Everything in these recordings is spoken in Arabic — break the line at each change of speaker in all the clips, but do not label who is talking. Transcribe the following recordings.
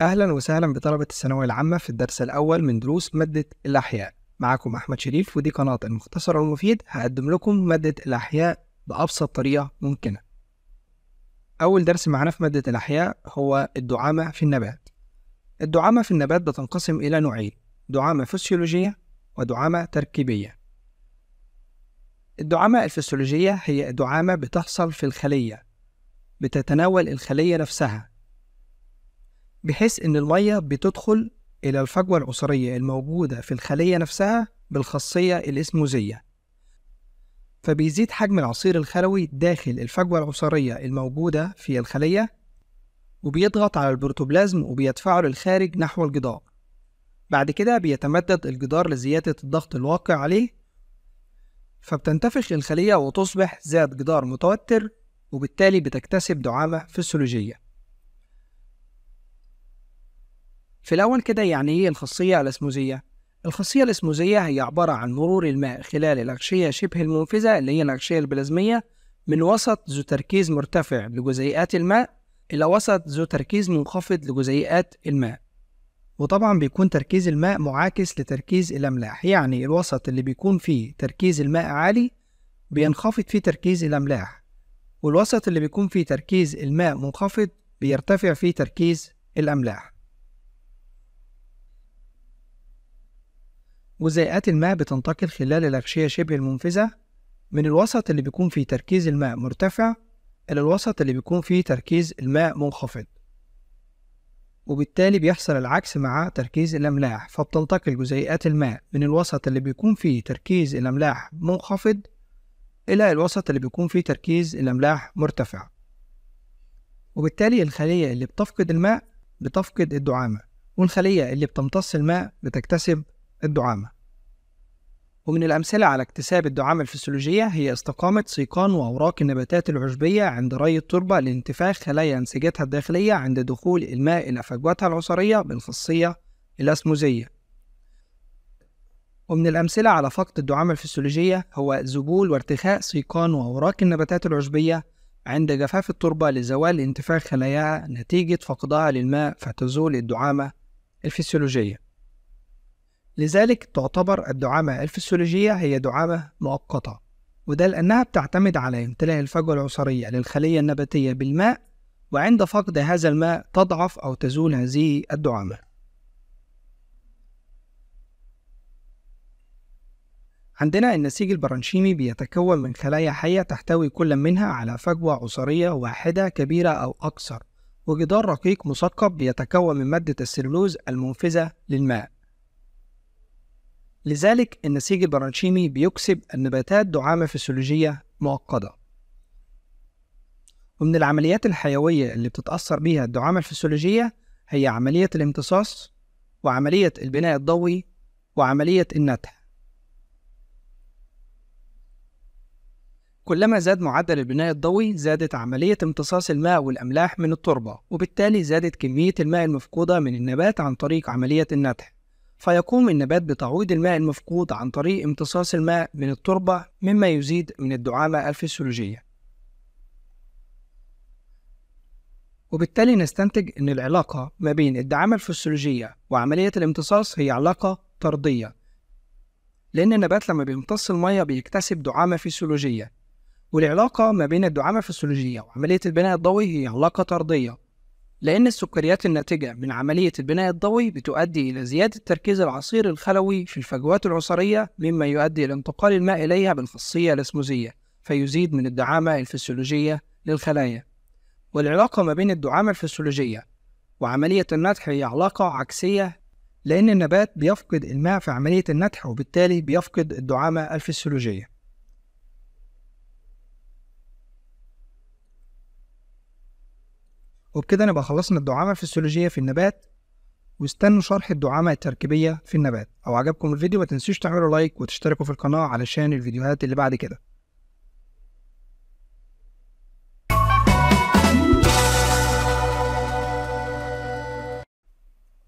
أهلا وسهلا بطلبة الثانوية العامة في الدرس الأول من دروس مادة الأحياء معكم أحمد شريف ودي قناة المختصر والمفيد هقدم لكم مادة الأحياء بأبسط طريقة ممكنة أول درس معنا في مادة الأحياء هو الدعامة في النبات الدعامة في النبات بتنقسم إلى نوعين دعامة فسيولوجية ودعامة تركيبية الدعامة الفسيولوجية هي دعامة بتحصل في الخلية بتتناول الخلية نفسها بحيث إن المية بتدخل إلى الفجوة العصرية الموجودة في الخلية نفسها بالخاصية الإسموزية فبيزيد حجم العصير الخلوي داخل الفجوة العصرية الموجودة في الخلية وبيضغط على البروتوبلازم وبيدفعه للخارج نحو الجدار بعد كده بيتمدد الجدار لزيادة الضغط الواقع عليه فبتنتفخ الخلية وتصبح ذات جدار متوتر وبالتالي بتكتسب دعامة فسيولوجية في الأول كده يعني إيه الخاصية الأسموزية؟ الخاصية الأسموزية هي عبارة عن مرور الماء خلال الأغشية شبه المنفذة اللي هي الأغشية البلازمية من وسط ذو تركيز مرتفع لجزيئات الماء إلى وسط ذو تركيز منخفض لجزيئات الماء وطبعا بيكون تركيز الماء معاكس لتركيز الأملاح يعني الوسط اللي بيكون فيه تركيز الماء عالي بينخفض فيه تركيز الأملاح والوسط اللي بيكون فيه تركيز الماء منخفض بيرتفع فيه تركيز الأملاح جزيئات الماء بتنتقل خلال الأغشية شبه المنفذة من الوسط اللي بيكون فيه تركيز الماء مرتفع إلى الوسط اللي بيكون فيه تركيز الماء منخفض وبالتالي بيحصل العكس مع تركيز الأملاح فبتنتقل جزيئات الماء من الوسط اللي بيكون فيه تركيز الأملاح منخفض إلى الوسط اللي بيكون فيه تركيز الأملاح مرتفع وبالتالي الخلية اللي بتفقد الماء بتفقد الدعامة والخلية اللي بتمتص الماء بتكتسب الدعامة ومن الأمثلة على اكتساب الدعامة الفسيولوجية هي استقامة سيقان وأوراق النباتات العشبية عند ري التربة لانتفاخ خلايا أنسجتها الداخلية عند دخول الماء إلى فجوتها العصرية بالخاصية الأسموزية ومن الأمثلة على فقد الدعامة الفسيولوجية هو ذبول وارتخاء سيقان وأوراق النباتات العشبية عند جفاف التربة لزوال انتفاخ خلاياها نتيجة فقدها للماء فتزول الدعامة الفسيولوجية لذلك تعتبر الدعامة الفسيولوجية هي دعامة مؤقتة وده لأنها بتعتمد على امتلاء الفجوة العصرية للخلية النباتية بالماء وعند فقد هذا الماء تضعف أو تزول هذه الدعامة عندنا النسيج البرانشيمي بيتكون من خلايا حية تحتوي كل منها على فجوة عصرية واحدة كبيرة أو أكثر وجدار رقيق مثقب بيتكون من مادة السيرلوز المنفذة للماء لذلك النسيج البرانشيمي بيكسب النباتات دعامة فسيولوجية معقدة ومن العمليات الحيوية اللي بتتأثر بيها الدعامة الفسيولوجية هي عملية الامتصاص وعملية البناء الضوئي وعملية النتح كلما زاد معدل البناء الضوئي زادت عملية امتصاص الماء والأملاح من التربة وبالتالي زادت كمية الماء المفقودة من النبات عن طريق عملية النتح فيقوم النبات بتعويض الماء المفقود عن طريق امتصاص الماء من التربة مما يزيد من الدعامة الفسيولوجية وبالتالي نستنتج أن العلاقة ما بين الدعامة الفسيولوجية وعملية الامتصاص هي علاقة طردية لأن النبات لما بيمتص المية بيكتسب دعامة فسيولوجية والعلاقة ما بين الدعامة الفسيولوجية وعملية البناء الضوئي هي علاقة طردية لأن السكريات الناتجة من عملية البناء الضوئي بتؤدي إلى زيادة تركيز العصير الخلوي في الفجوات العصرية مما يؤدي إلى انتقال الماء إليها بالخاصية الأسموزية فيزيد من الدعامة الفسيولوجية للخلايا والعلاقة ما بين الدعامة الفسيولوجية وعملية النتح هي علاقة عكسية لأن النبات بيفقد الماء في عملية النتح وبالتالي بيفقد الدعامة الفسيولوجية وبكده نبقى خلصنا الدعامة الفسيولوجية في النبات واستنوا شرح الدعامة التركيبية في النبات لو عجبكم الفيديو ما تنسوش تعملوا لايك وتشتركوا في القناة علشان الفيديوهات اللي بعد كده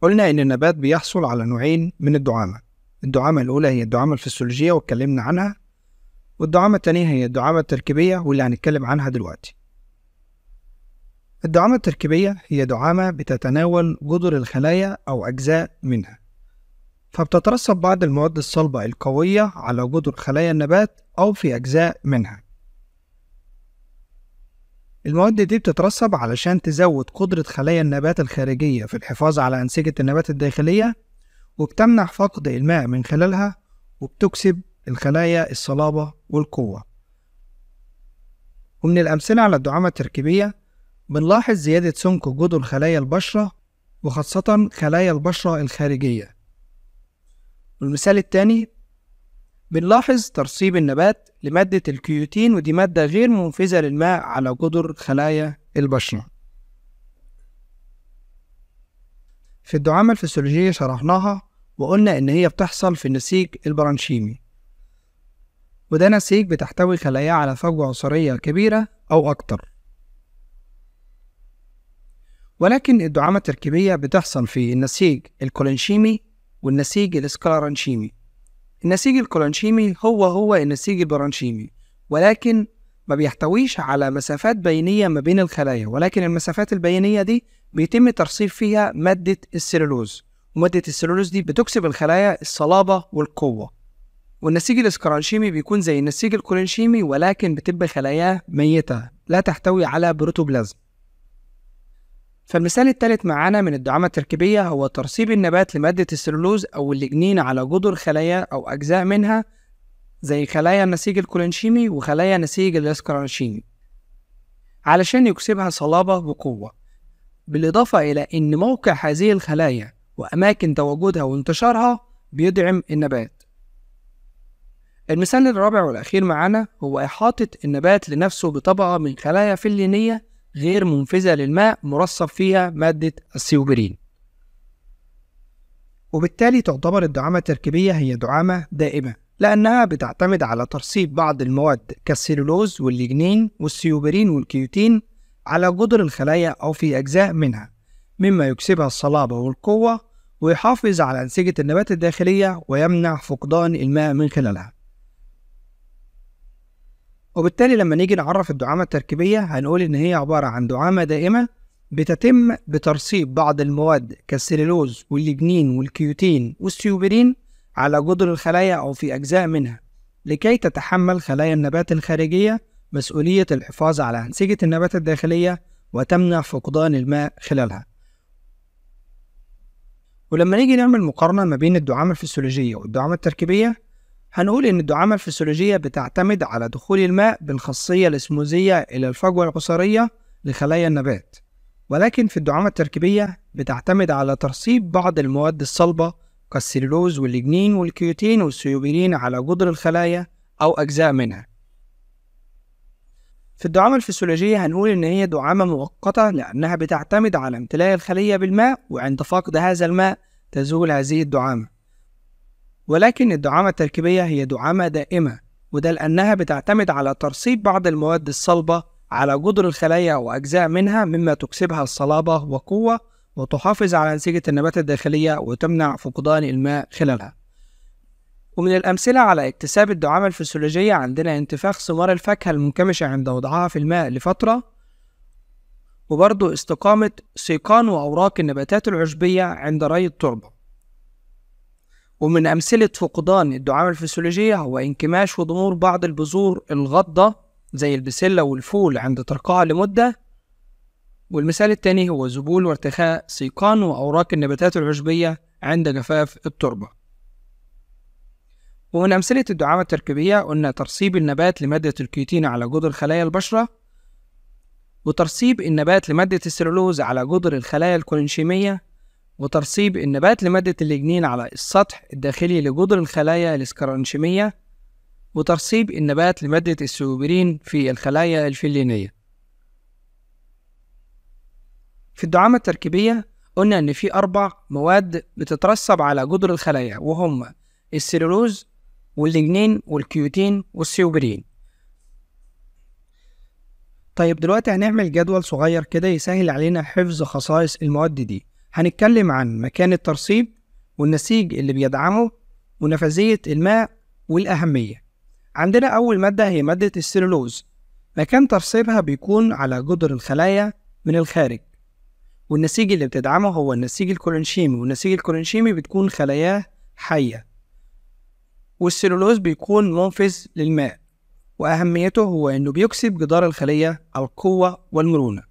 قلنا إن النبات بيحصل على نوعين من الدعامة الدعامة الأولى هي الدعامة الفسيولوجية واتكلمنا عنها والدعامة التانية هي الدعامة التركيبية واللي هنتكلم عنها دلوقتي الدعامة التركيبية هي دعامة بتتناول جدر الخلايا أو أجزاء منها فبتترسب بعض المواد الصلبة القوية على جدر خلايا النبات أو في أجزاء منها المواد دي بتترسب علشان تزود قدرة خلايا النبات الخارجية في الحفاظ على أنسجة النبات الداخلية وبتمنع فقد الماء من خلالها وبتكسب الخلايا الصلابة والقوة ومن الأمثلة على الدعامة التركيبية بنلاحظ زيادة سمك جدر خلايا البشرة وخاصة خلايا البشرة الخارجية والمثال الثاني بنلاحظ ترسيب النبات لمادة الكيوتين ودي مادة غير منفذة للماء على جدر خلايا البشرة في الدعامة الفسيولوجية شرحناها وقلنا إن هي بتحصل في النسيج البرانشيمي وده نسيج بتحتوي خلايا على فجوة عصرية كبيرة أو أكتر ولكن الدعامة التركيبية بتحصل في النسيج الكولنشيمي والنسيج الاسكلارنشيمي النسيج الكولنشيمي هو هو النسيج البرانشيمي ولكن ما بيحتويش على مسافات بينية ما بين الخلايا ولكن المسافات البينية دي بيتم ترصيف فيها مادة السيلولوز ومادة السيلولوز دي بتكسب الخلايا الصلابة والقوة والنسيج الاسكرانشيمي بيكون زي النسيج الكولنشيمي ولكن بتبقى خلاياه ميتة لا تحتوي على بروتوبلازم فالمثال الثالث معانا من الدعامة التركيبية هو ترسيب النبات لمادة السلولوز أو اللجنين على جذور خلايا أو أجزاء منها زي خلايا النسيج الكولينشيمي وخلايا نسيج الاسكرانشيمي علشان يكسبها صلابة وقوة بالإضافة إلى أن موقع هذه الخلايا وأماكن تواجدها وانتشارها بيدعم النبات المثال الرابع والأخير معانا هو إحاطة النبات لنفسه بطبقة من خلايا فلينية غير منفذة للماء مرصف فيها مادة السيوبرين وبالتالي تعتبر الدعامة التركيبية هي دعامة دائمة لأنها بتعتمد على ترصيب بعض المواد كالسيلولوز والليجنين والسيوبرين والكيوتين على جدر الخلايا أو في أجزاء منها مما يكسبها الصلابة والقوة ويحافظ على أنسجة النبات الداخلية ويمنع فقدان الماء من خلالها وبالتالي لما نيجي نعرف الدعامة التركيبية هنقول إن هي عبارة عن دعامة دائمة بتتم بترسيب بعض المواد كالسيلولوز والليجنين والكيوتين والسيوبرين على جدر الخلايا أو في أجزاء منها لكي تتحمل خلايا النبات الخارجية مسؤولية الحفاظ على أنسجة النبات الداخلية وتمنع فقدان الماء خلالها ولما نيجي نعمل مقارنة ما بين الدعامة الفسيولوجية والدعامة التركيبية هنقول إن الدعامة الفسيولوجية بتعتمد على دخول الماء بالخاصية الإسموزية إلى الفجوة العصرية لخلايا النبات ولكن في الدعامة التركيبية بتعتمد على ترسيب بعض المواد الصلبة كالسيلولوز والجنين والكيوتين والسيوبيلين على جدر الخلايا أو أجزاء منها في الدعامة الفسيولوجية هنقول إن هي دعامة مؤقتة لأنها بتعتمد على امتلاء الخلية بالماء وعند فقد هذا الماء تزول هذه الدعامة ولكن الدعامة التركيبية هي دعامة دائمة وده لأنها بتعتمد على ترصيب بعض المواد الصلبة على جدر الخلايا وأجزاء منها مما تكسبها الصلابة وقوة وتحافظ على أنسجة النبات الداخلية وتمنع فقدان الماء خلالها ومن الأمثلة على اكتساب الدعامة الفسيولوجية عندنا انتفاخ ثمار الفاكهة المنكمشة عند وضعها في الماء لفترة وبرضه استقامة سيقان وأوراق النباتات العشبية عند ري التربة ومن أمثلة فقدان الدعامة الفسيولوجية هو انكماش وضمور بعض البذور الغضة زي البسلة والفول عند ترقعها لمدة والمثال الثاني هو ذبول وارتخاء سيقان وأوراق النباتات العشبية عند جفاف التربة ومن أمثلة الدعامة التركيبية قلنا ترصيب النبات لمادة الكيوتين على جدر خلايا البشرة وترصيب النبات لمادة السلولوز على جدر الخلايا الكولينشيمية وترصيب النبات لمادة الليجنين على السطح الداخلي لجدر الخلايا الاسكرانشيمية وترصيب النبات لمادة السوبرين في الخلايا الفلينية في الدعامة التركيبية قلنا إن في أربع مواد بتترسب على جدر الخلايا وهم السيلولوز والليجنين والكيوتين والسيوبرين طيب دلوقتي هنعمل جدول صغير كده يسهل علينا حفظ خصائص المواد دي هنتكلم عن مكان الترصيب والنسيج اللي بيدعمه ونفاذية الماء والأهمية عندنا أول مادة هي مادة السيلولوز مكان ترصيبها بيكون على جدر الخلايا من الخارج والنسيج اللي بتدعمه هو النسيج الكولنشيمي والنسيج الكولنشيمي بتكون خلاياه حية والسيلولوز بيكون منفذ للماء وأهميته هو إنه بيكسب جدار الخلية القوة والمرونة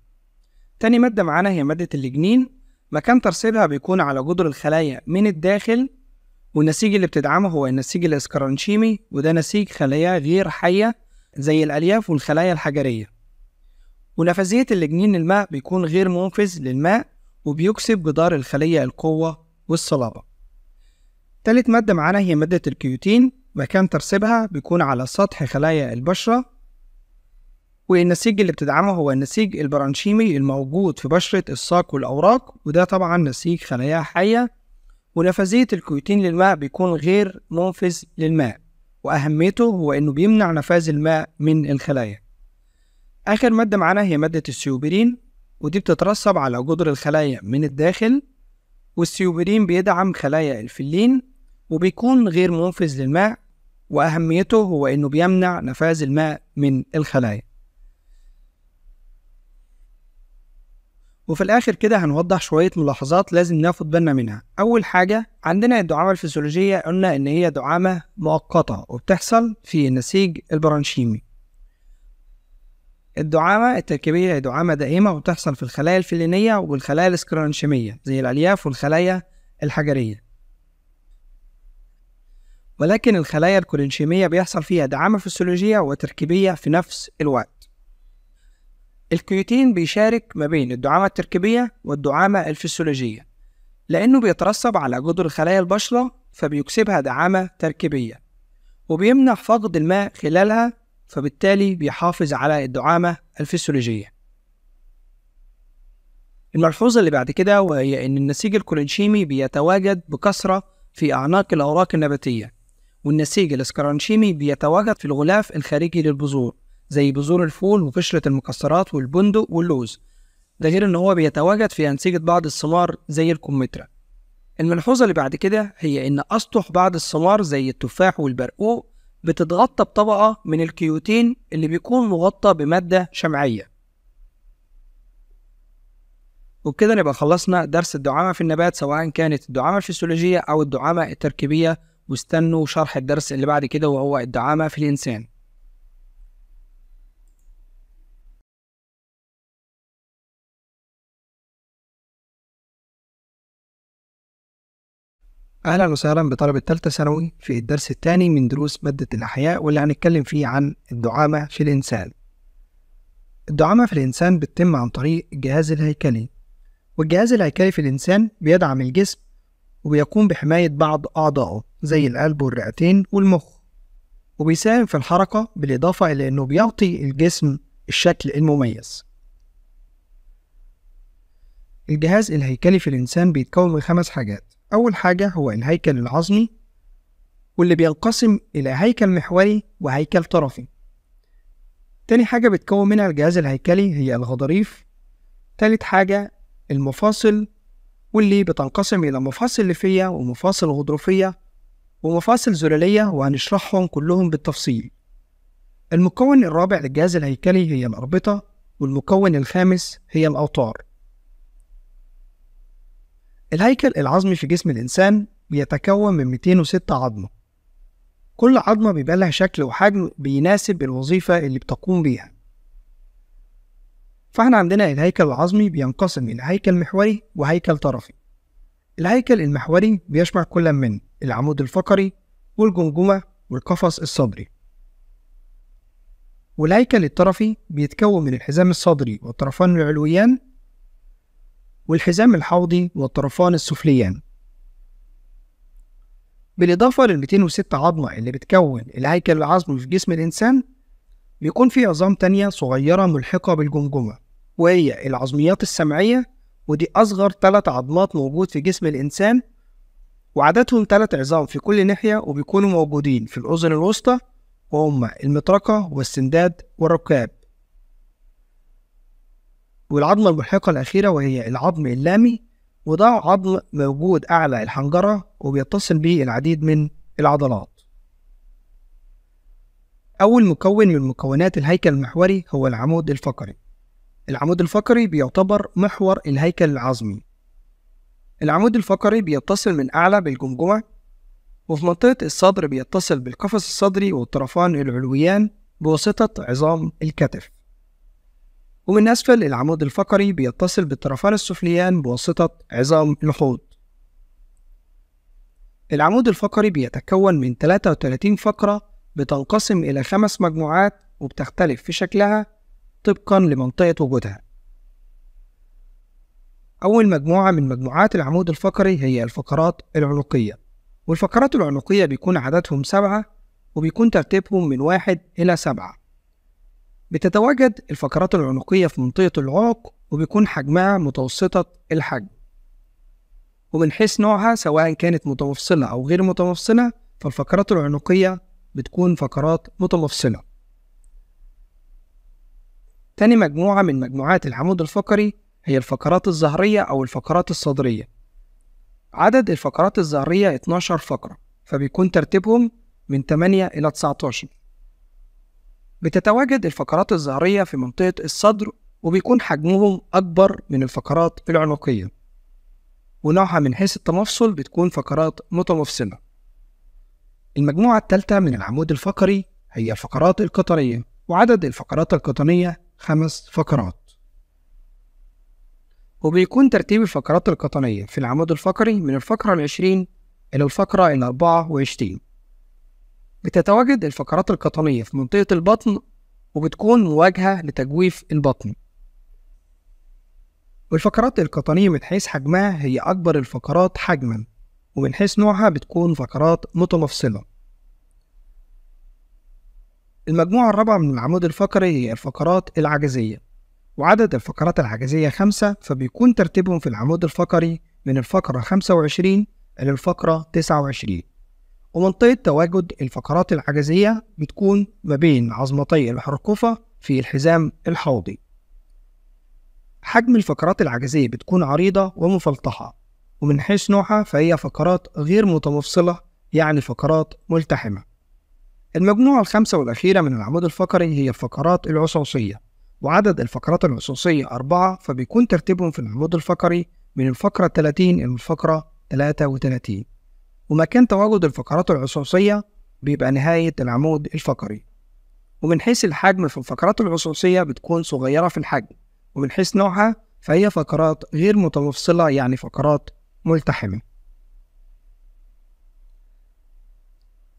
تاني مادة معانا هي مادة اللجنين مكان ترسيبها بيكون على جدر الخلايا من الداخل والنسيج اللي بتدعمه هو النسيج الاسكرانشيمي وده نسيج خلايا غير حية زي الألياف والخلايا الحجرية ونفاذية الجنين الماء بيكون غير منفذ للماء وبيكسب جدار الخلية القوة والصلابة تالت مادة معانا هي مادة الكيوتين مكان ترسيبها بيكون على سطح خلايا البشرة والنسيج اللي بتدعمه هو النسيج البرانشيمي الموجود في بشرة الساق والأوراق وده طبعا نسيج خلايا حية ونفاذية الكيوتين للماء بيكون غير منفذ للماء وأهميته هو إنه بيمنع نفاذ الماء من الخلايا آخر مادة معانا هي مادة السيوبرين ودي بتترسب على جدر الخلايا من الداخل والسيوبرين بيدعم خلايا الفلين وبيكون غير منفذ للماء وأهميته هو إنه بيمنع نفاذ الماء من الخلايا وفي الآخر كده هنوضح شوية ملاحظات لازم ناخد بالنا منها أول حاجة عندنا الدعامة الفسيولوجية قلنا إن هي دعامة مؤقتة وبتحصل في النسيج البرانشيمي الدعامة التركيبية هي دعامة دائمة وبتحصل في الخلايا الفلينية والخلايا الاسكرانشيميه زي الألياف والخلايا الحجرية ولكن الخلايا الكولينشيمية بيحصل فيها دعامة فسيولوجية وتركيبية في نفس الوقت الكيوتين بيشارك ما بين الدعامة التركيبية والدعامة الفسيولوجية لأنه بيترسب على جدر خلايا البشرة فبيكسبها دعامة تركيبية وبيمنع فقد الماء خلالها فبالتالي بيحافظ على الدعامة الفسيولوجية الملحوظة اللي بعد كده وهي إن النسيج الكولينشيمي بيتواجد بكثرة في أعناق الأوراق النباتية والنسيج الاسكرانشيمي بيتواجد في الغلاف الخارجي للبذور زي بذور الفول وقشرة المكسرات والبندق واللوز ده غير إن هو بيتواجد في أنسجة بعض الثمار زي الكمثرى الملحوظة اللي بعد كده هي إن أسطح بعض الثمار زي التفاح والبرقوق بتتغطى بطبقة من الكيوتين اللي بيكون مغطى بمادة شمعية وبكده نبقى خلصنا درس الدعامة في النبات سواء كانت الدعامة الفسيولوجية أو الدعامة التركيبية واستنوا شرح الدرس اللي بعد كده وهو الدعامة في الإنسان أهلا وسهلا بطلبة التالتة ثانوي في الدرس الثاني من دروس مادة الأحياء واللي هنتكلم فيه عن الدعامة في الإنسان. الدعامة في الإنسان بتتم عن طريق الجهاز الهيكلي، والجهاز الهيكلي في الإنسان بيدعم الجسم وبيقوم بحماية بعض أعضائه زي القلب والرئتين والمخ، وبيساهم في الحركة بالإضافة إلى إنه بيعطي الجسم الشكل المميز. الجهاز الهيكلي في الإنسان بيتكون من خمس حاجات أول حاجة هو الهيكل العظمي واللي بينقسم إلى هيكل محوري وهيكل طرفي تاني حاجة بتكون منها الجهاز الهيكلي هي الغضاريف تالت حاجة المفاصل واللي بتنقسم إلى مفاصل ليفية ومفاصل غضروفية ومفاصل زلالية وهنشرحهم كلهم بالتفصيل المكون الرابع للجهاز الهيكلي هي الأربطة والمكون الخامس هي الأوتار الهيكل العظمي في جسم الإنسان بيتكون من 206 عظمة كل عظمة بيبقى لها شكل وحجم بيناسب الوظيفة اللي بتقوم بيها فاحنا عندنا الهيكل العظمي بينقسم إلى هيكل محوري وهيكل طرفي الهيكل المحوري بيشمل كل من العمود الفقري والجمجمة والقفص الصدري والهيكل الطرفي بيتكون من الحزام الصدري والطرفان العلويان والحزام الحوضي والطرفان السفليان بالإضافة لل 206 عظمة اللي بتكون الهيكل العظمي في جسم الإنسان بيكون في عظام تانية صغيرة ملحقة بالجمجمة وهي العظميات السمعية ودي أصغر تلات عظمات موجود في جسم الإنسان وعددهم تلات عظام في كل ناحية وبيكونوا موجودين في الأذن الوسطى وهما المطرقة والسنداد والركاب والعظمة الملحقة الأخيرة وهي العظم اللامي وده عظم موجود أعلى الحنجرة وبيتصل به العديد من العضلات أول مكون من مكونات الهيكل المحوري هو العمود الفقري العمود الفقري بيعتبر محور الهيكل العظمي العمود الفقري بيتصل من أعلى بالجمجمة وفي منطقة الصدر بيتصل بالقفص الصدري والطرفان العلويان بواسطة عظام الكتف ومن أسفل العمود الفقري بيتصل بالطرفان السفليان بواسطة عظام الحوض العمود الفقري بيتكون من 33 فقرة بتنقسم إلى خمس مجموعات وبتختلف في شكلها طبقا لمنطقة وجودها أول مجموعة من مجموعات العمود الفقري هي الفقرات العنقية والفقرات العنقية بيكون عددهم سبعة وبيكون ترتيبهم من واحد إلى سبعة بتتواجد الفقرات العنقية في منطقة العنق وبيكون حجمها متوسطة الحجم ومن حيث نوعها سواء كانت متمفصلة أو غير متمفصلة فالفقرات العنقية بتكون فقرات متمفصلة تاني مجموعة من مجموعات العمود الفقري هي الفقرات الظهرية أو الفقرات الصدرية عدد الفقرات الظهرية 12 فقرة فبيكون ترتيبهم من 8 إلى 19 بتتواجد الفقرات الظهرية في منطقة الصدر وبيكون حجمهم أكبر من الفقرات العنقية ونوعها من حيث التمفصل بتكون فقرات متمفصلة المجموعة الثالثة من العمود الفقري هي الفقرات القطنية وعدد الفقرات القطنية خمس فقرات وبيكون ترتيب الفقرات القطنية في العمود الفقري من الفقرة العشرين إلى الفقرة الأربعة وعشرين بتتواجد الفقرات القطنية في منطقة البطن وبتكون مواجهة لتجويف البطن والفقرات القطنية من حيث حجمها هي أكبر الفقرات حجما ومن حيث نوعها بتكون فقرات متمفصلة المجموعة الرابعة من العمود الفقري هي الفقرات العجزية وعدد الفقرات العجزية خمسة فبيكون ترتيبهم في العمود الفقري من الفقرة 25 إلى الفقرة 29 ومنطقة تواجد الفقرات العجزية بتكون ما بين عظمتي الحرقوفة في الحزام الحوضي حجم الفقرات العجزية بتكون عريضة ومفلطحة ومن حيث نوعها فهي فقرات غير متمفصلة يعني فقرات ملتحمة المجموعة الخامسة والأخيرة من العمود الفقري هي الفقرات العصوصية وعدد الفقرات العصوصية أربعة فبيكون ترتيبهم في العمود الفقري من الفقرة 30 إلى الفقرة 33 ومكان تواجد الفقرات العصوصية بيبقى نهاية العمود الفقري ومن حيث الحجم فالفقرات العصوصية بتكون صغيرة في الحجم ومن حيث نوعها فهي فقرات غير متوصلة يعني فقرات ملتحمة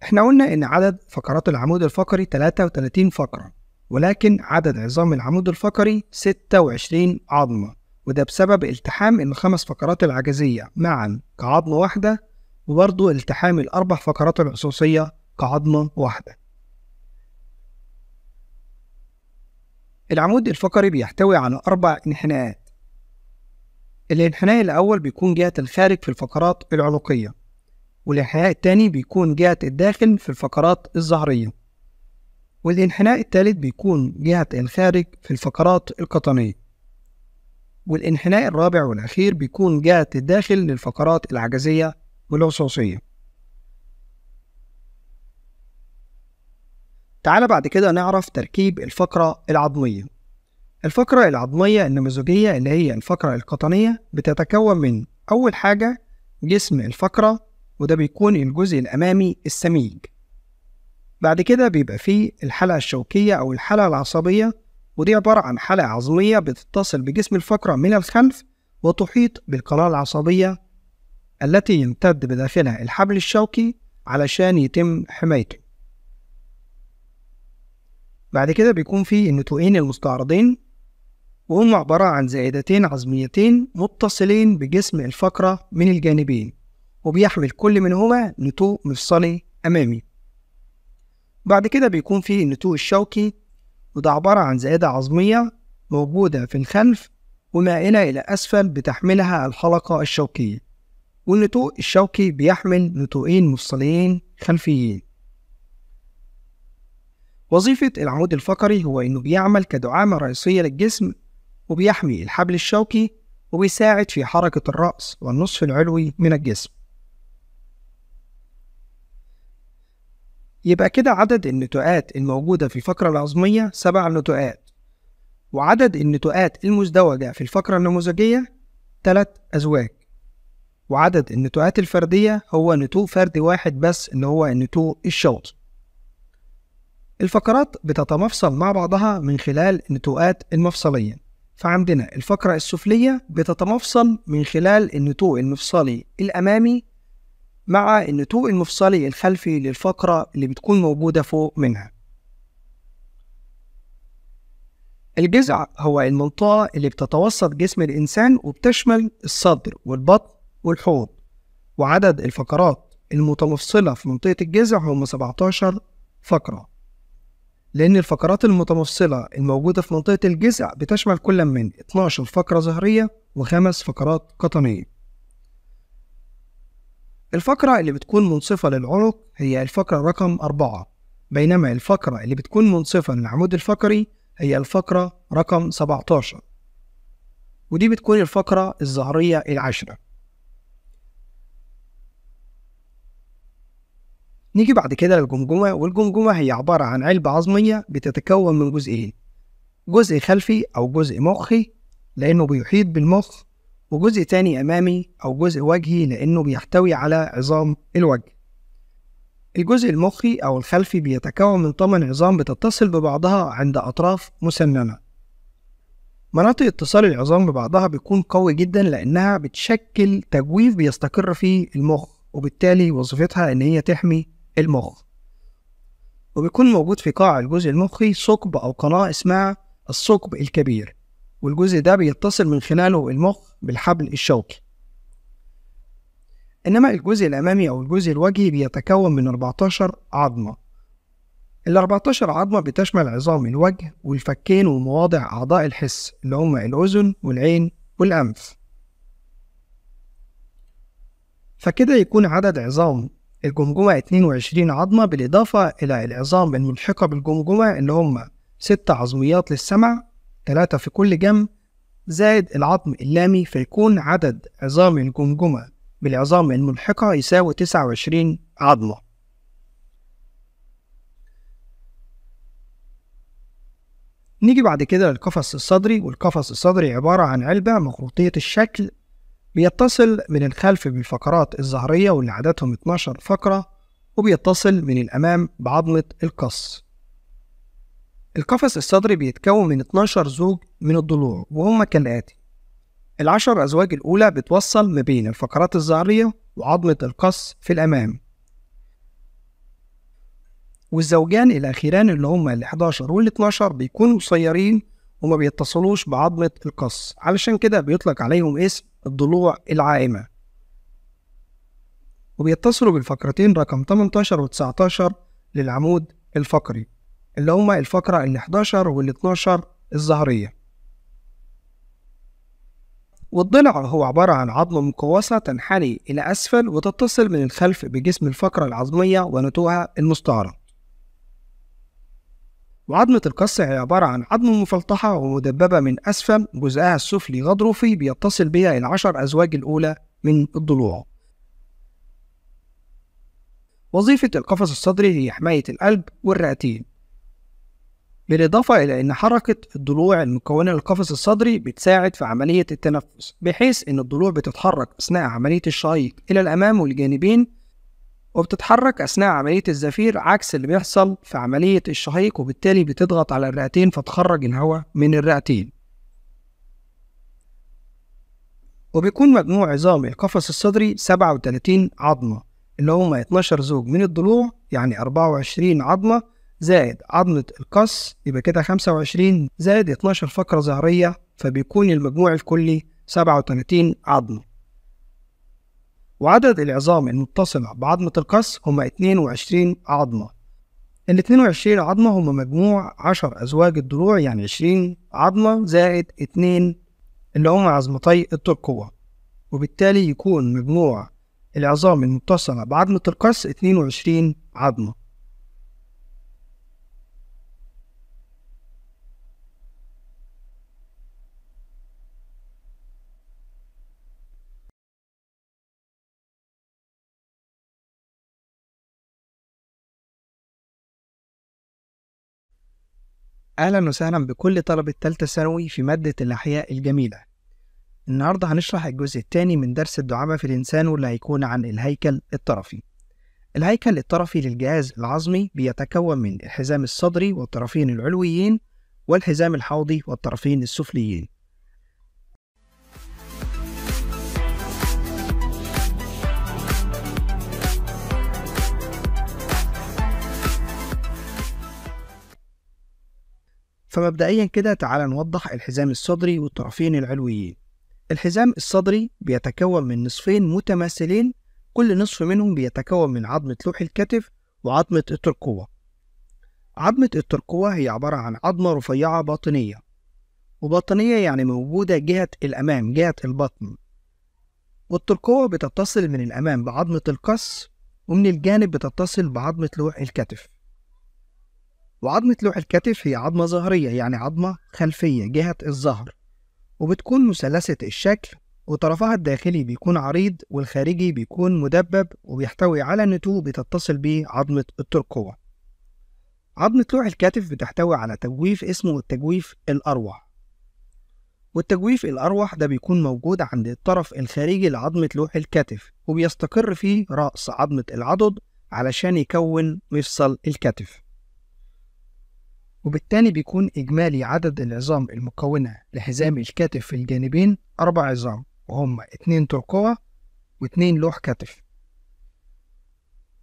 احنا قلنا ان عدد فقرات العمود الفقري 33 فقرة ولكن عدد عظام العمود الفقري 26 عظمة وده بسبب التحام ان خمس فقرات العجزية معا كعظمة واحدة وبرضه التحام الأربع فقرات العصوصية كعظمة واحدة العمود الفقري بيحتوي على أربع انحناءات الانحناء الأول بيكون جهة الخارج في الفقرات العنقية والانحناء التاني بيكون جهة الداخل في الفقرات الظهرية والانحناء التالت بيكون جهة الخارج في الفقرات القطنية والانحناء الرابع والأخير بيكون جهة الداخل للفقرات العجزية والعصاصية تعال بعد كده نعرف تركيب الفقرة العظمية الفقرة العظمية النموذجية اللي هي الفقرة القطنية بتتكون من أول حاجة جسم الفقرة وده بيكون الجزء الأمامي السميج بعد كده بيبقى فيه الحلقة الشوكية أو الحلقة العصبية ودي عبارة عن حلقة عظمية بتتصل بجسم الفقرة من الخلف وتحيط بالقناة العصبية التي يمتد بداخلها الحبل الشوكي علشان يتم حمايته بعد كده بيكون في النتوئين المستعرضين وهم عبارة عن زائدتين عظميتين متصلين بجسم الفقرة من الجانبين وبيحمل كل منهما نتوء مفصلي أمامي بعد كده بيكون في النتوء الشوكي وده عبارة عن زائدة عظمية موجودة في الخلف ومائلة إلى أسفل بتحملها الحلقة الشوكية والنتوء الشوكي بيحمل نتوئين مفصليين خلفيين وظيفة العمود الفقري هو إنه بيعمل كدعامة رئيسية للجسم وبيحمي الحبل الشوكي وبيساعد في حركة الرأس والنصف العلوي من الجسم يبقى كده عدد النتوءات الموجودة في الفقرة العظمية سبع نتوءات وعدد النتوءات المزدوجة في الفقرة النموذجية تلات أزواج وعدد النتوءات الفردية هو نتوء فردي واحد بس اللي هو النتوء الشوطي الفقرات بتتمفصل مع بعضها من خلال النتوءات المفصلية فعندنا الفقرة السفلية بتتمفصل من خلال النتوء المفصلي الأمامي مع النتوء المفصلي الخلفي للفقرة اللي بتكون موجودة فوق منها الجذع هو المنطقة اللي بتتوسط جسم الإنسان وبتشمل الصدر والبطن والحوض وعدد الفقرات المتمفصلة في منطقة الجذع هم 17 فقرة لأن الفقرات المتمفصلة الموجودة في منطقة الجذع بتشمل كل من 12 فقرة ظهرية وخمس فقرات قطنية الفقرة اللي بتكون منصفة للعنق هي الفقرة رقم أربعة بينما الفقرة اللي بتكون منصفة للعمود الفقري هي الفقرة رقم 17 ودي بتكون الفقرة الظهرية العاشرة نيجي بعد كده للجمجمة والجمجمة هي عبارة عن علبة عظمية بتتكون من جزئين جزء خلفي أو جزء مخي لأنه بيحيط بالمخ وجزء تاني أمامي أو جزء وجهي لأنه بيحتوي على عظام الوجه الجزء المخي أو الخلفي بيتكون من طمن عظام بتتصل ببعضها عند أطراف مسننة مناطق اتصال العظام ببعضها بيكون قوي جدا لأنها بتشكل تجويف بيستقر فيه المخ وبالتالي وظيفتها إن هي تحمي المخ وبيكون موجود في قاع الجزء المخي ثقب أو قناة اسمها الثقب الكبير والجزء ده بيتصل من خلاله المخ بالحبل الشوكي إنما الجزء الأمامي أو الجزء الوجهي بيتكون من 14 عظمة ال 14 عظمة بتشمل عظام الوجه والفكين ومواضع أعضاء الحس اللي هما الأذن والعين والأنف فكده يكون عدد عظام الجمجمة 22 عظمة بالإضافة إلى العظام الملحقة بالجمجمة اللي هم ست عظميات للسمع ثلاثة في كل جنب زائد العظم اللامي فيكون عدد عظام الجمجمة بالعظام الملحقة يساوي 29 عظمة نيجي بعد كده للقفص الصدري والقفص الصدري عبارة عن علبة مخروطية الشكل بيتصل من الخلف بالفقرات الظهرية واللي عددهم 12 فقرة وبيتصل من الأمام بعظمة القص القفص الصدري بيتكون من 12 زوج من الضلوع وهم كالآتي العشر أزواج الأولى بتوصل ما بين الفقرات الظهرية وعظمة القص في الأمام والزوجان الأخيران اللي هما ال 11 وال 12 بيكونوا قصيرين وما بيتصلوش بعظمة القص علشان كده بيطلق عليهم اسم الضلوع العائمة وبيتصلوا بالفقرتين رقم 18 و 19 للعمود الفقري اللي هما الفقرة ال 11 وال 12 الظهرية والضلع هو عبارة عن عظمة مقوسة تنحني إلى أسفل وتتصل من الخلف بجسم الفقرة العظمية ونتوها المستعرض وعظمة القص هي عبارة عن عظم مفلطحة ومدببة من أسفل جزئها السفلي غضروفي بيتصل بها العشر أزواج الأولى من الضلوع وظيفة القفص الصدري هي حماية القلب والرئتين بالإضافة إلى أن حركة الضلوع المكونة للقفص الصدري بتساعد في عملية التنفس بحيث أن الضلوع بتتحرك أثناء عملية الشهيق إلى الأمام والجانبين وبتتحرك أثناء عملية الزفير عكس اللي بيحصل في عملية الشهيق وبالتالي بتضغط على الرئتين فتخرج الهواء من الرئتين وبيكون مجموع عظام القفص الصدري 37 عظمة اللي هما 12 زوج من الضلوع يعني 24 عظمة زائد عظمة القص يبقى كده 25 زائد 12 فقرة ظهرية فبيكون المجموع الكلي 37 عظمة وعدد العظام المتصلة بعظمة القص هما 22 عظمة ال 22 عظمة هما مجموع 10 أزواج الضلوع يعني 20 عظمة زائد 2 اللي هما عظمتي الترقوة وبالتالي يكون مجموع العظام المتصلة بعظمة القص 22 عظمة أهلا وسهلا بكل طلبة تالتة ثانوي في مادة الأحياء الجميلة. النهاردة هنشرح الجزء الثاني من درس الدعابة في الإنسان واللي هيكون عن الهيكل الطرفي. الهيكل الطرفي للجهاز العظمي بيتكون من الحزام الصدري والطرفين العلويين والحزام الحوضي والطرفين السفليين. فمبدئيا كده تعال نوضح الحزام الصدري والطرفين العلويين الحزام الصدري بيتكون من نصفين متماثلين كل نصف منهم بيتكون من عظمة لوح الكتف وعظمة الترقوة عظمة الترقوة هي عبارة عن عظمة رفيعة باطنية وباطنية يعني موجودة جهة الأمام جهة البطن والترقوة بتتصل من الأمام بعظمة القص ومن الجانب بتتصل بعظمة لوح الكتف وعظمة لوح الكتف هي عظمة ظهرية يعني عظمة خلفية جهة الظهر وبتكون مثلثة الشكل وطرفها الداخلي بيكون عريض والخارجي بيكون مدبب وبيحتوي على نتو بتتصل به عظمة الترقوة عظمة لوح الكتف بتحتوي على تجويف اسمه التجويف الأروح والتجويف الأروح ده بيكون موجود عند الطرف الخارجي لعظمة لوح الكتف وبيستقر فيه رأس عظمة العضد علشان يكون مفصل الكتف وبالتالي بيكون إجمالي عدد العظام المكونة لحزام الكتف في الجانبين أربع عظام وهم اتنين ترقوة واتنين لوح كتف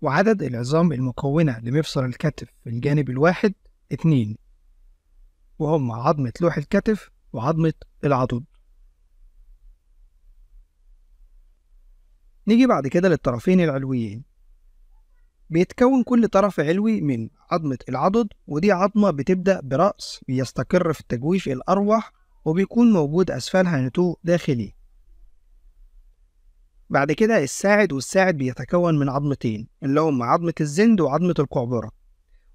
وعدد العظام المكونة لمفصل الكتف في الجانب الواحد اتنين وهم عظمة لوح الكتف وعظمة العضد نيجي بعد كده للطرفين العلويين بيتكون كل طرف علوي من عظمة العضد ودي عظمة بتبدأ برأس بيستقر في التجويف الأروح وبيكون موجود أسفلها نتوء داخلي بعد كده الساعد والساعد بيتكون من عظمتين اللي هم عظمة الزند وعظمة القعبرة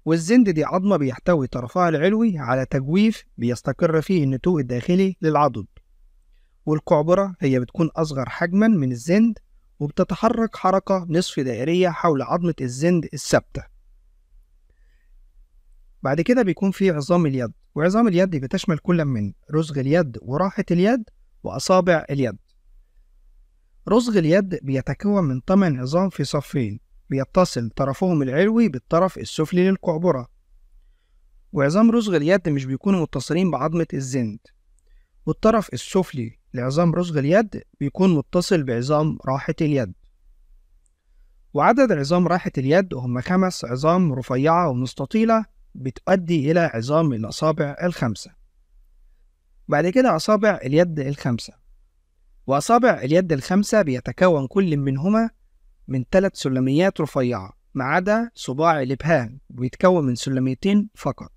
والزند دي عظمة بيحتوي طرفها العلوي على تجويف بيستقر فيه النتوء الداخلي للعضد والقعبرة هي بتكون أصغر حجما من الزند وبتتحرك حركة نصف دائرية حول عظمة الزند الثابتة بعد كده بيكون في عظام اليد وعظام اليد بتشمل كل من رزغ اليد وراحة اليد وأصابع اليد رزغ اليد بيتكون من طمن عظام في صفين بيتصل طرفهم العلوي بالطرف السفلي للقعبرة وعظام رزغ اليد مش بيكونوا متصلين بعظمة الزند والطرف السفلي لعظام رسغ اليد بيكون متصل بعظام راحة اليد وعدد عظام راحة اليد هم خمس عظام رفيعة ومستطيلة بتؤدي إلى عظام الأصابع الخمسة بعد كده أصابع اليد الخمسة وأصابع اليد الخمسة بيتكون كل منهما من ثلاث سلميات رفيعة ما عدا صباع الإبهام بيتكون من سلميتين فقط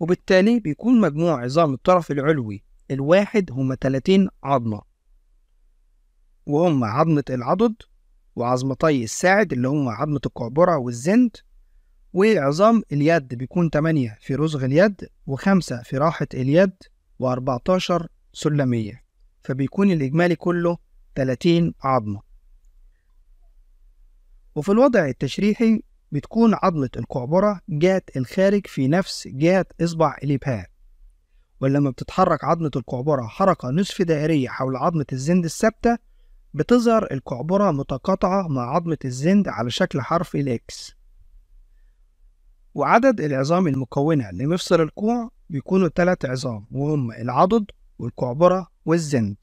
وبالتالي بيكون مجموع عظام الطرف العلوي الواحد هما 30 عظمة وهم عظمة العضد وعظمتي الساعد اللي هما عظمة القعبرة والزند وعظام اليد بيكون 8 في رزغ اليد وخمسة في راحة اليد و14 سلمية فبيكون الإجمالي كله 30 عظمة وفي الوضع التشريحي بتكون عظمة القعبرة جهة الخارج في نفس جهة إصبع الإبهام ولما بتتحرك عظمة القعبرة حركة نصف دائرية حول عظمة الزند الثابتة بتظهر القعبرة متقاطعة مع عظمة الزند على شكل حرف الإكس وعدد العظام المكونة لمفصل الكوع بيكونوا تلات عظام وهم العضد والقعبرة والزند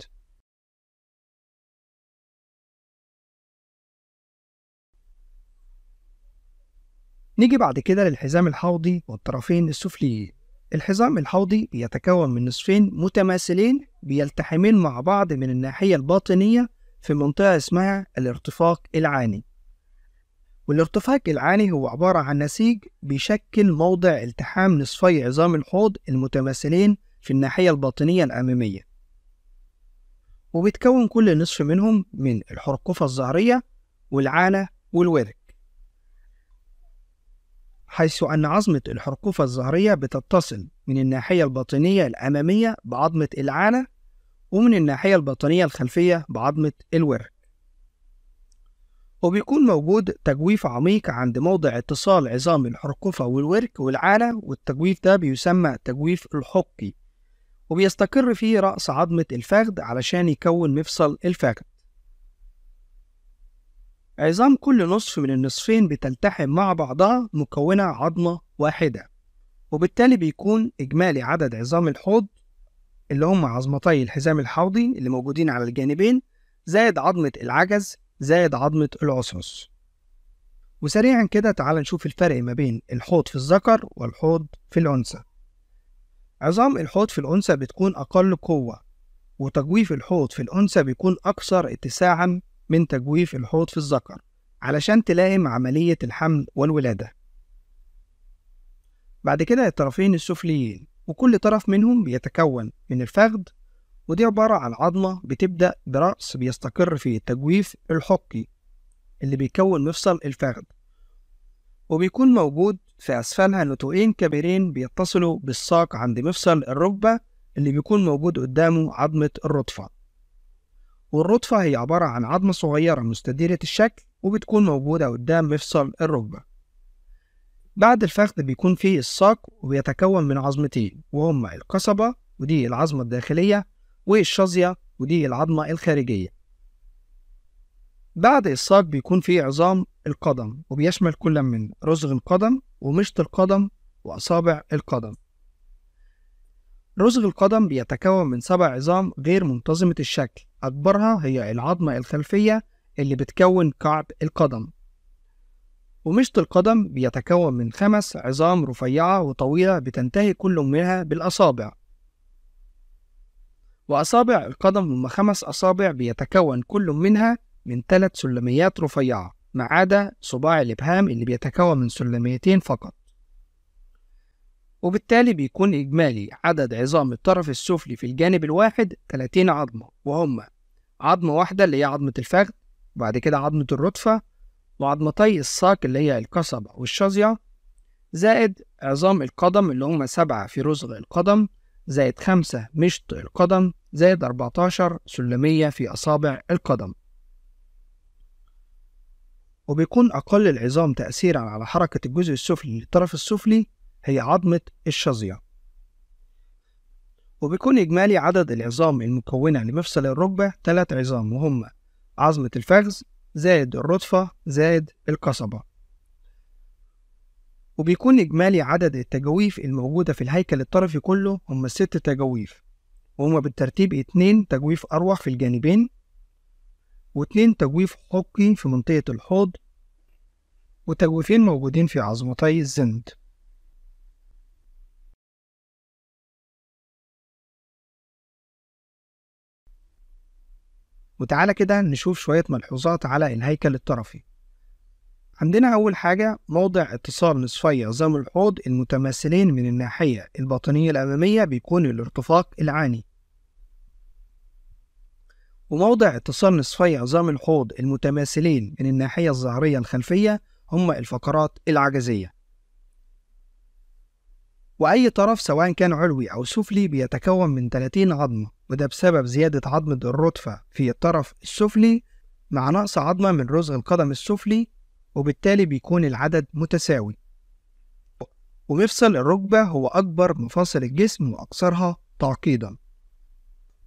نيجي بعد كده للحزام الحوضي والطرفين السفليين الحزام الحوضي بيتكون من نصفين متماثلين بيلتحمين مع بعض من الناحية الباطنية في منطقة اسمها الارتفاق العاني والارتفاق العاني هو عبارة عن نسيج بيشكل موضع التحام نصفي عظام الحوض المتماثلين في الناحية الباطنية الأمامية وبيتكون كل نصف منهم من الحرقوفة الظهرية والعانة والورك حيث أن عظمة الحرقوفة الظهرية بتتصل من الناحية الباطنية الأمامية بعظمة العانة ومن الناحية الباطنية الخلفية بعظمة الورك وبيكون موجود تجويف عميق عند موضع اتصال عظام الحرقوفة والورك والعانة والتجويف ده بيسمى تجويف الحقي وبيستقر فيه رأس عظمة الفخذ علشان يكون مفصل الفخذ عظام كل نصف من النصفين بتلتحم مع بعضها مكونة عظمة واحدة وبالتالي بيكون إجمالي عدد عظام الحوض اللي هم عظمتي الحزام الحوضي اللي موجودين على الجانبين زائد عظمة العجز زائد عظمة العصعص وسريعا كده تعال نشوف الفرق ما بين الحوض في الذكر والحوض في الأنثى عظام الحوض في الأنثى بتكون أقل قوة وتجويف الحوض في الأنثى بيكون أكثر اتساعا من تجويف الحوض في الذكر علشان تلائم عملية الحمل والولادة بعد كده الطرفين السفليين وكل طرف منهم بيتكون من الفخذ ودي عبارة عن عظمة بتبدأ برأس بيستقر في التجويف الحقي اللي بيكون مفصل الفخذ وبيكون موجود في أسفلها نتوئين كبيرين بيتصلوا بالساق عند مفصل الركبة اللي بيكون موجود قدامه عظمة الرطفة والرطفة هي عبارة عن عظمة صغيرة مستديرة الشكل وبتكون موجودة قدام مفصل الركبة بعد الفخذ بيكون فيه الساق وبيتكون من عظمتين وهما القصبة ودي العظمة الداخلية والشظية ودي العظمة الخارجية بعد الساق بيكون فيه عظام القدم وبيشمل كل من رزغ القدم ومشط القدم وأصابع القدم رزغ القدم بيتكون من سبع عظام غير منتظمة الشكل أكبرها هي العظمة الخلفية اللي بتكون كعب القدم ومشط القدم بيتكون من خمس عظام رفيعة وطويلة بتنتهي كل منها بالأصابع وأصابع القدم هم خمس أصابع بيتكون كل منها من ثلاث سلميات رفيعة ما عدا صباع الإبهام اللي بيتكون من سلميتين فقط وبالتالي بيكون إجمالي عدد عظام الطرف السفلي في الجانب الواحد 30 عظمة وهم عظمة واحدة اللي هي عظمة الفخذ وبعد كده عظمة الرتفة وعظمتي الساق اللي هي القصبة والشظية زائد عظام القدم اللي هم سبعة في رزغ القدم زائد خمسة مشط القدم زائد 14 سلمية في أصابع القدم وبيكون أقل العظام تأثيرا على حركة الجزء السفلي للطرف السفلي هي عظمة الشظية وبيكون إجمالي عدد العظام المكونة لمفصل الركبة تلات عظام وهم عظمة الفخذ زائد الرطفة زائد القصبة وبيكون إجمالي عدد التجاويف الموجودة في الهيكل الطرفي كله هم ست تجاويف وهما بالترتيب اتنين تجويف أروح في الجانبين واتنين تجويف حقي في منطقة الحوض وتجويفين موجودين في عظمتي الزند وتعالى كده نشوف شوية ملحوظات على الهيكل الطرفي عندنا أول حاجة موضع اتصال نصفي عظام الحوض المتماثلين من الناحية الباطنية الأمامية بيكون الارتفاق العاني وموضع اتصال نصفي عظام الحوض المتماثلين من الناحية الظهرية الخلفية هما الفقرات العجزية وأي طرف سواء كان علوي أو سفلي بيتكون من 30 عظمة وده بسبب زيادة عظمة الرتفة في الطرف السفلي مع نقص عظمة من رزغ القدم السفلي وبالتالي بيكون العدد متساوي ومفصل الركبة هو أكبر مفاصل الجسم وأكثرها تعقيدا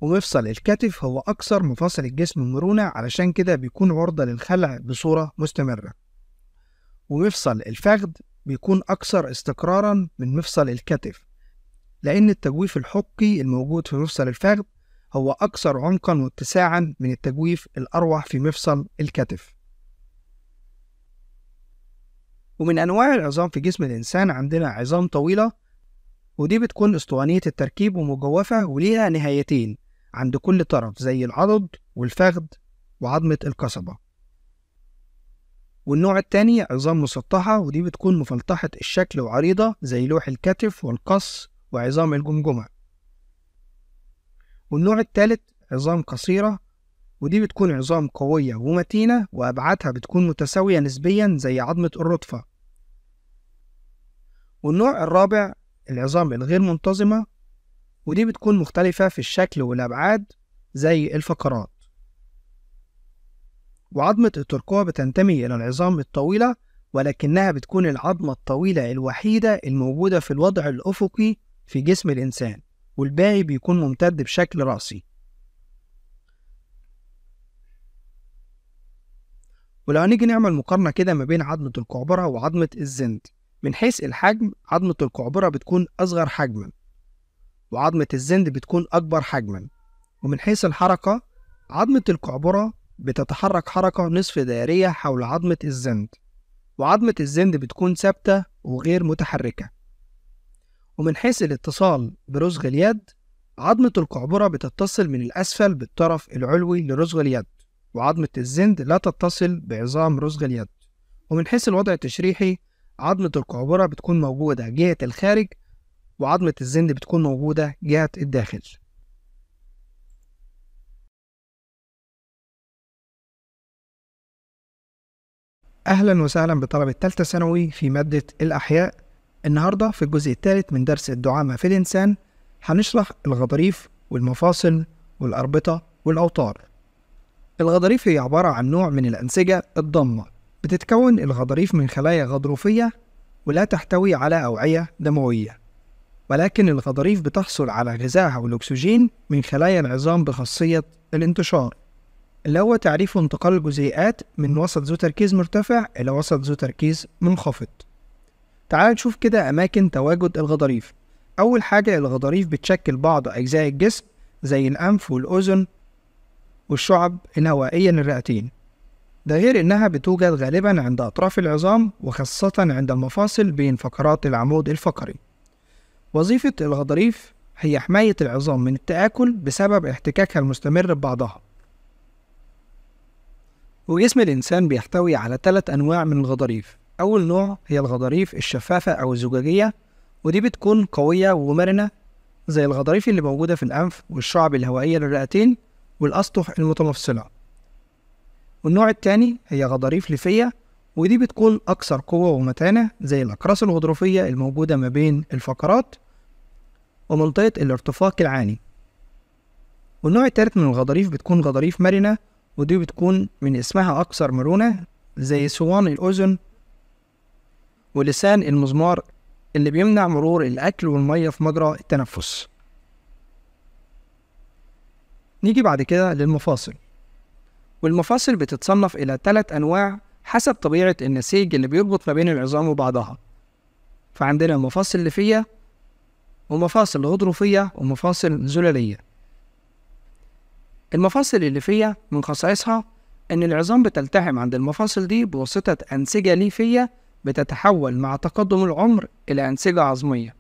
ومفصل الكتف هو أكثر مفاصل الجسم مرونة علشان كده بيكون عرضة للخلع بصورة مستمرة ومفصل الفخذ بيكون أكثر استقرارا من مفصل الكتف لأن التجويف الحقي الموجود في مفصل الفخذ هو أكثر عمقا واتساعا من التجويف الأروح في مفصل الكتف ومن أنواع العظام في جسم الإنسان عندنا عظام طويلة ودي بتكون اسطوانية التركيب ومجوفة وليها نهايتين عند كل طرف زي العضد والفخذ وعظمة القصبة والنوع التاني عظام مسطحة ودي بتكون مفلطحة الشكل وعريضة زي لوح الكتف والقص وعظام الجمجمة والنوع التالت عظام قصيرة ودي بتكون عظام قوية ومتينة وأبعادها بتكون متساوية نسبيا زي عظمة الرطفة والنوع الرابع العظام الغير منتظمة ودي بتكون مختلفة في الشكل والأبعاد زي الفقرات وعظمة الترقوة بتنتمي إلى العظام الطويلة ولكنها بتكون العظمة الطويلة الوحيدة الموجودة في الوضع الأفقي في جسم الإنسان والباقي بيكون ممتد بشكل رأسي ولو هنيجي نعمل مقارنة كده ما بين عظمة القعبرة وعظمة الزند من حيث الحجم عظمة القعبرة بتكون أصغر حجما وعظمة الزند بتكون أكبر حجما ومن حيث الحركة عظمة القعبرة بتتحرك حركة نصف دائرية حول عظمة الزند وعظمة الزند بتكون ثابتة وغير متحركة ومن حيث الاتصال برسغ اليد عظمة القعبرة بتتصل من الأسفل بالطرف العلوي لرسغ اليد وعظمة الزند لا تتصل بعظام رسغ اليد ومن حيث الوضع التشريحي عظمة القعبرة بتكون موجودة جهة الخارج وعظمة الزند بتكون موجودة جهة الداخل أهلا وسهلا بطلبة الثالثة ثانوي في مادة الأحياء النهاردة في الجزء الثالث من درس الدعامة في الإنسان هنشرح الغضاريف والمفاصل والأربطة والأوتار الغضاريف هي عبارة عن نوع من الأنسجة الضمة بتتكون الغضاريف من خلايا غضروفية ولا تحتوي على أوعية دموية ولكن الغضاريف بتحصل على غذائها والأكسجين من خلايا العظام بخاصية الانتشار اللي هو تعريف انتقال الجزيئات من وسط ذو تركيز مرتفع إلى وسط ذو تركيز منخفض تعال نشوف كده أماكن تواجد الغضاريف أول حاجة الغضاريف بتشكل بعض أجزاء الجسم زي الأنف والأذن والشعب الهوائية للرئتين ده غير إنها بتوجد غالبا عند أطراف العظام وخاصة عند المفاصل بين فقرات العمود الفقري وظيفة الغضاريف هي حماية العظام من التآكل بسبب احتكاكها المستمر ببعضها وجسم الإنسان بيحتوي على ثلاث أنواع من الغضاريف أول نوع هي الغضاريف الشفافة أو الزجاجية ودي بتكون قوية ومرنة زي الغضاريف اللي موجودة في الأنف والشعب الهوائية للرئتين والأسطح المتمفصلة والنوع التاني هي غضاريف ليفية ودي بتكون أكثر قوة ومتانة زي الأقراص الغضروفية الموجودة ما بين الفقرات ومنطقة الارتفاق العالي والنوع التالت من الغضاريف بتكون غضاريف مرنة ودي بتكون من اسمها أكثر مرونة زي صوان الأذن ولسان المزمار اللي بيمنع مرور الأكل والمية في مجرى التنفس نيجي بعد كده للمفاصل والمفاصل بتتصنف إلى ثلاث أنواع حسب طبيعة النسيج اللي بيربط ما بين العظام وبعضها فعندنا مفاصل لفية ومفاصل غضروفية ومفاصل زلالية المفاصل اللي فيا من خصائصها إن العظام بتلتحم عند المفاصل دي بواسطة أنسجة ليفية بتتحول مع تقدم العمر إلى أنسجة عظمية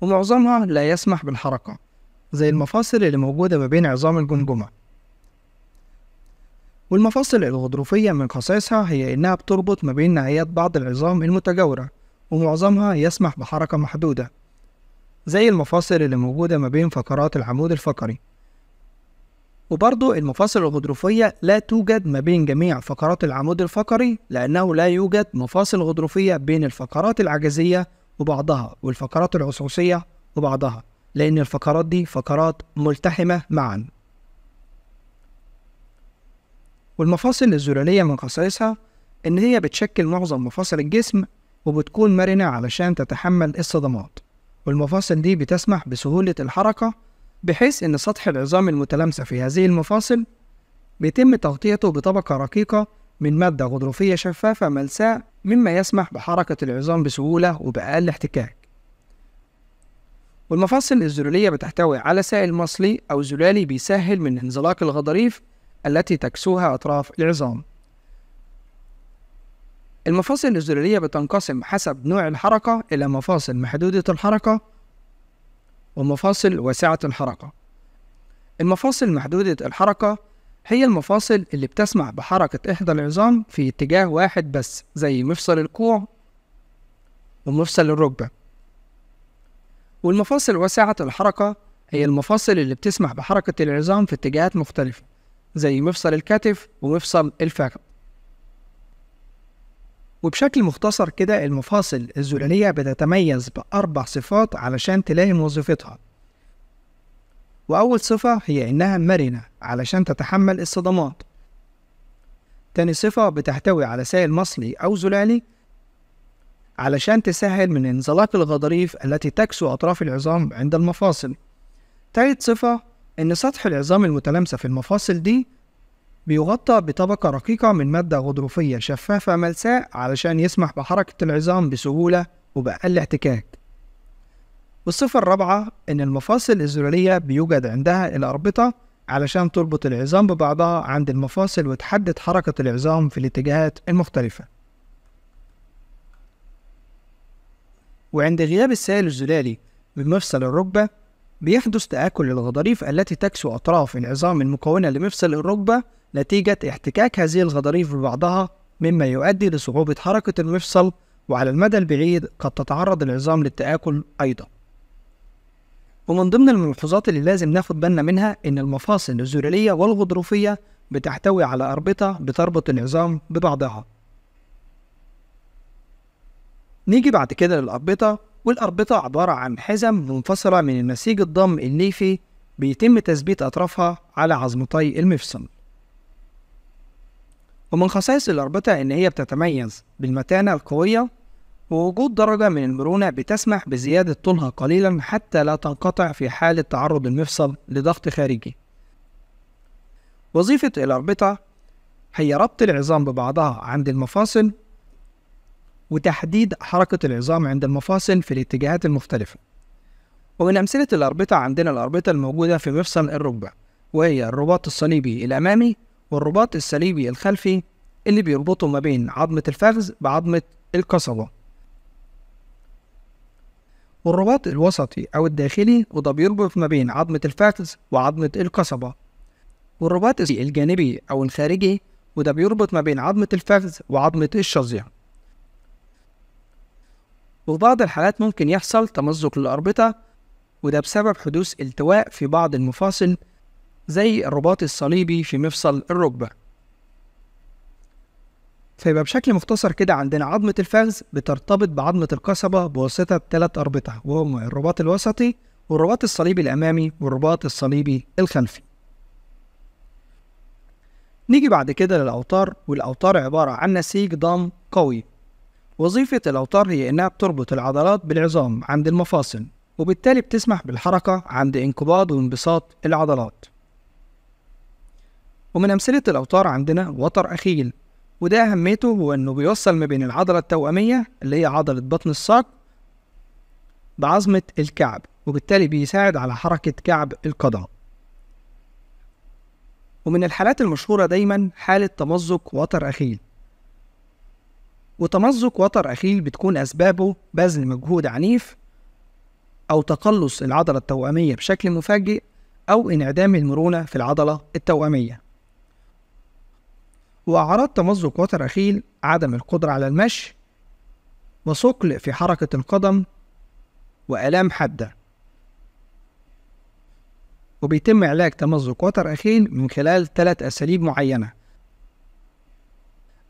ومعظمها لا يسمح بالحركة زي المفاصل اللي موجودة ما بين عظام الجمجمة والمفاصل الغضروفية من خصائصها هي إنها بتربط ما بين نهايات بعض العظام المتجاورة ومعظمها يسمح بحركة محدودة زي المفاصل اللي موجودة ما بين فقرات العمود الفقري وبرضو المفاصل الغضروفية لا توجد ما بين جميع فقرات العمود الفقري لأنه لا يوجد مفاصل غضروفية بين الفقرات العجزية وبعضها والفقرات العصوصية وبعضها لأن الفقرات دي فقرات ملتحمة معا والمفاصل الزلالية من خصائصها إن هي بتشكل معظم مفاصل الجسم وبتكون مرنة علشان تتحمل الصدمات والمفاصل دي بتسمح بسهولة الحركة بحيث أن سطح العظام المتلامسة في هذه المفاصل بيتم تغطيته بطبقة رقيقة من مادة غضروفية شفافة ملساء مما يسمح بحركة العظام بسهولة وبأقل احتكاك والمفاصل الزلولية بتحتوي على سائل مصلي أو زلالي بيسهل من انزلاق الغضاريف التي تكسوها أطراف العظام المفاصل الزلالية بتنقسم حسب نوع الحركة إلى مفاصل محدودة الحركة ومفاصل واسعة الحركة المفاصل محدودة الحركة هي المفاصل اللي بتسمح بحركة إحدى العظام في اتجاه واحد بس زي مفصل الكوع ومفصل الركبة والمفاصل واسعة الحركة هي المفاصل اللي بتسمح بحركة العظام في اتجاهات مختلفة زي مفصل الكتف ومفصل الفخذ وبشكل مختصر كده المفاصل الزلالية بتتميز بأربع صفات علشان تلائم وظيفتها وأول صفة هي إنها مرنة علشان تتحمل الصدمات تاني صفة بتحتوي على سائل مصلي أو زلالي علشان تسهل من انزلاق الغضاريف التي تكسو أطراف العظام عند المفاصل تالت صفة إن سطح العظام المتلامسة في المفاصل دي بيغطى بطبقة رقيقة من مادة غضروفية شفافة ملساء علشان يسمح بحركة العظام بسهولة وبأقل احتكاك والصفة الرابعة إن المفاصل الزلالية بيوجد عندها الأربطة علشان تربط العظام ببعضها عند المفاصل وتحدد حركة العظام في الاتجاهات المختلفة وعند غياب السائل الزلالي من مفصل الركبة بيحدث تآكل الغضاريف التي تكسو أطراف العظام المكونة لمفصل الركبة نتيجة احتكاك هذه الغضاريف ببعضها مما يؤدي لصعوبة حركة المفصل وعلى المدى البعيد قد تتعرض العظام للتآكل أيضا ومن ضمن الملحوظات اللي لازم ناخد بالنا منها إن المفاصل الزرالية والغضروفية بتحتوي على أربطة بتربط العظام ببعضها نيجي بعد كده للأربطة والأربطة عبارة عن حزم منفصلة من النسيج الضم الليفي بيتم تثبيت أطرافها على عظمتي المفصل ومن خصائص الأربطة إن هي بتتميز بالمتانة القوية ووجود درجة من المرونة بتسمح بزيادة طولها قليلا حتى لا تنقطع في حالة تعرض المفصل لضغط خارجي وظيفة الأربطة هي ربط العظام ببعضها عند المفاصل وتحديد حركة العظام عند المفاصل في الاتجاهات المختلفة ومن أمثلة الأربطة عندنا الأربطة الموجودة في مفصل الركبة وهي الرباط الصليبي الأمامي والرباط الصليبي الخلفي اللي بيربطوا ما بين عظمة الفخذ بعظمة القصبة والرباط الوسطي أو الداخلي وده بيربط ما بين عظمة الفخذ وعظمة القصبة والرباط الجانبي أو الخارجي وده بيربط ما بين عظمة الفخذ وعظمة الشظية وفي بعض الحالات ممكن يحصل تمزق للأربطة وده بسبب حدوث التواء في بعض المفاصل زي الرباط الصليبي في مفصل الركبة فيبقى بشكل مختصر كده عندنا عظمة الفخذ بترتبط بعظمة القصبة بواسطة ثلاث أربطة وهم الرباط الوسطي والرباط الصليبي الأمامي والرباط الصليبي الخلفي نيجي بعد كده للأوتار والأوتار عبارة عن نسيج ضم قوي وظيفة الأوتار هي إنها بتربط العضلات بالعظام عند المفاصل وبالتالي بتسمح بالحركة عند انقباض وانبساط العضلات ومن أمثلة الأوتار عندنا وتر أخيل وده أهميته هو إنه بيوصل ما بين العضلة التوأمية اللي هي عضلة بطن الساق بعظمة الكعب وبالتالي بيساعد على حركة كعب القدم ومن الحالات المشهورة دايما حالة تمزق وتر أخيل وتمزق وتر أخيل بتكون أسبابه بذل مجهود عنيف أو تقلص العضلة التوأمية بشكل مفاجئ أو انعدام المرونة في العضلة التوأمية وأعراض تمزق وتر أخيل عدم القدرة على المشي وثقل في حركة القدم وآلام حادة وبيتم علاج تمزق وتر أخيل من خلال ثلاث أساليب معينة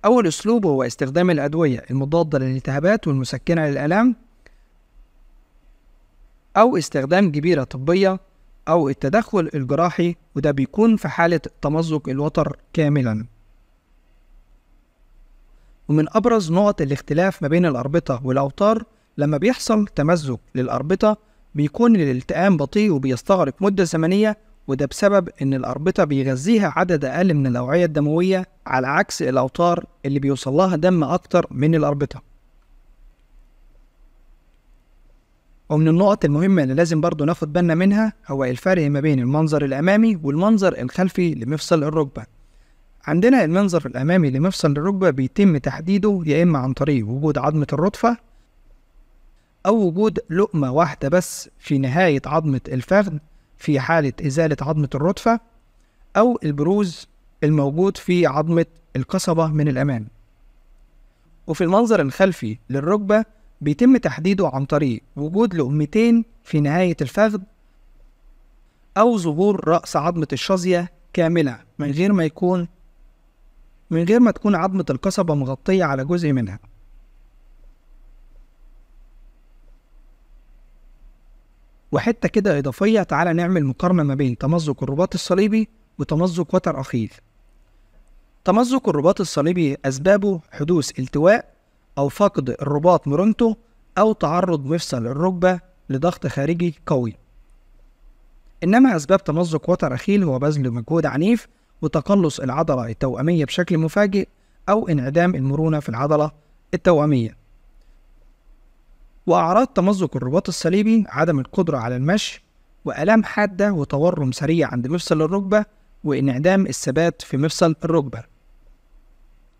أول أسلوب هو استخدام الأدوية المضادة للالتهابات والمسكنة للآلام أو استخدام جبيرة طبية أو التدخل الجراحي وده بيكون في حالة تمزق الوتر كاملا ومن أبرز نقط الاختلاف ما بين الأربطة والأوتار لما بيحصل تمزق للأربطة بيكون الالتئام بطيء وبيستغرق مدة زمنية وده بسبب إن الأربطة بيغذيها عدد أقل من الأوعية الدموية على عكس الأوتار اللي بيوصلها دم أكتر من الأربطة ومن النقط المهمة اللي لازم برضو ناخد بالنا منها هو الفرق ما بين المنظر الأمامي والمنظر الخلفي لمفصل الركبة عندنا المنظر الأمامي لمفصل الركبة بيتم تحديده يا إما عن طريق وجود عظمة الرتفة أو وجود لقمة واحدة بس في نهاية عظمة الفخذ في حالة إزالة عظمة الرتفة أو البروز الموجود في عظمة القصبة من الأمام وفي المنظر الخلفي للركبة بيتم تحديده عن طريق وجود لقمتين في نهاية الفخذ أو ظهور رأس عظمة الشظية كاملة من غير ما يكون من غير ما تكون عظمة القصبة مغطية على جزء منها وحتة كده إضافية تعالى نعمل مقارنة ما بين تمزق الرباط الصليبي وتمزق وتر أخيل تمزق الرباط الصليبي أسبابه حدوث التواء أو فقد الرباط مرونته أو تعرض مفصل الركبة لضغط خارجي قوي إنما أسباب تمزق وتر أخيل هو بذل مجهود عنيف وتقلص العضلة التوأمية بشكل مفاجئ أو انعدام المرونة في العضلة التوأمية وأعراض تمزق الرباط الصليبي عدم القدرة على المشي وآلام حادة وتورم سريع عند مفصل الركبة وانعدام الثبات في مفصل الركبة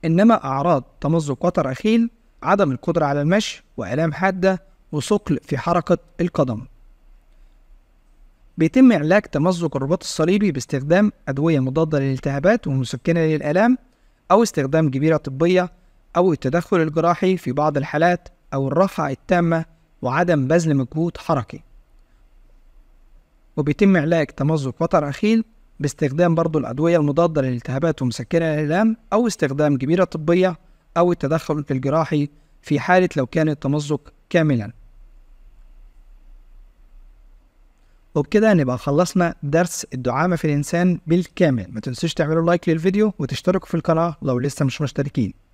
إنما أعراض تمزق وتر أخيل عدم القدرة على المشي وآلام حادة وثقل في حركة القدم بيتم علاج تمزق الرباط الصليبي باستخدام أدوية مضادة للالتهابات ومسكنة للآلام أو استخدام جبيرة طبية أو التدخل الجراحي في بعض الحالات أو الرفع التامة وعدم بذل مجهود حركي وبيتم علاج تمزق وتر أخيل باستخدام برضو الأدوية المضادة للالتهابات ومسكنة الآلام أو استخدام جبيرة طبية أو التدخل الجراحي في حالة لو كان التمزق كاملا وبكده نبقى خلصنا درس الدعامة في الإنسان بالكامل ما تنسوش تعملوا لايك للفيديو وتشتركوا في القناة لو لسه مش مشتركين